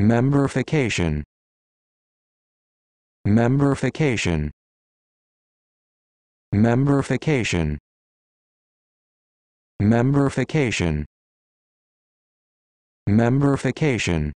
Memberification. Memberification. Memberification. Memberification. Memberification.